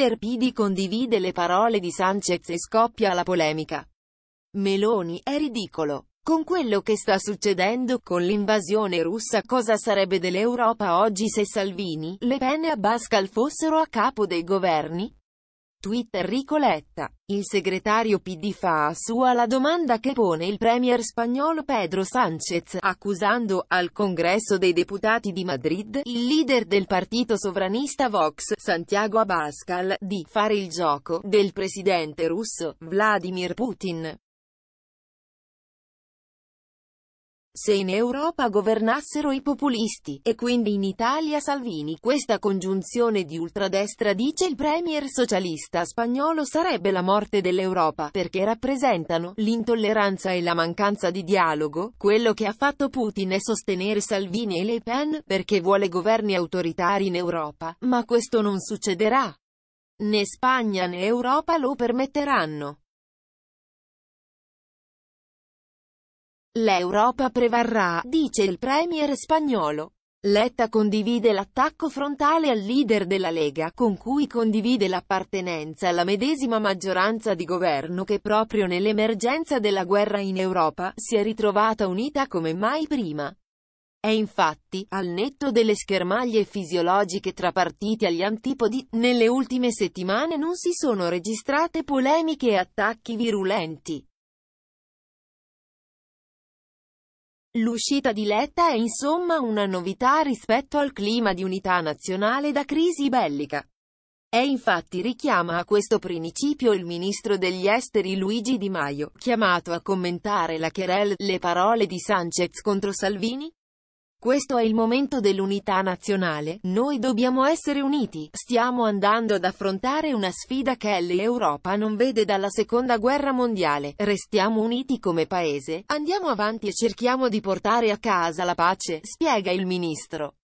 leader PD condivide le parole di Sanchez e scoppia la polemica. Meloni, è ridicolo. Con quello che sta succedendo con l'invasione russa cosa sarebbe dell'Europa oggi se Salvini, Le Pen e Abascal fossero a capo dei governi? Twitter Ricoletta. Il segretario PD fa a sua la domanda che pone il premier spagnolo Pedro Sánchez, accusando, al congresso dei deputati di Madrid, il leader del partito sovranista Vox, Santiago Abascal, di fare il gioco del presidente russo, Vladimir Putin. Se in Europa governassero i populisti, e quindi in Italia Salvini, questa congiunzione di ultradestra dice il premier socialista spagnolo sarebbe la morte dell'Europa, perché rappresentano l'intolleranza e la mancanza di dialogo, quello che ha fatto Putin è sostenere Salvini e Le Pen, perché vuole governi autoritari in Europa, ma questo non succederà. Né Spagna né Europa lo permetteranno. L'Europa prevarrà, dice il premier spagnolo. Letta condivide l'attacco frontale al leader della Lega, con cui condivide l'appartenenza alla medesima maggioranza di governo che proprio nell'emergenza della guerra in Europa si è ritrovata unita come mai prima. È infatti, al netto delle schermaglie fisiologiche tra partiti agli antipodi, nelle ultime settimane non si sono registrate polemiche e attacchi virulenti. L'uscita di Letta è insomma una novità rispetto al clima di unità nazionale da crisi bellica. E infatti richiama a questo principio il ministro degli esteri Luigi Di Maio, chiamato a commentare la querelle, le parole di Sanchez contro Salvini, questo è il momento dell'unità nazionale, noi dobbiamo essere uniti, stiamo andando ad affrontare una sfida che l'Europa non vede dalla seconda guerra mondiale, restiamo uniti come paese, andiamo avanti e cerchiamo di portare a casa la pace, spiega il ministro.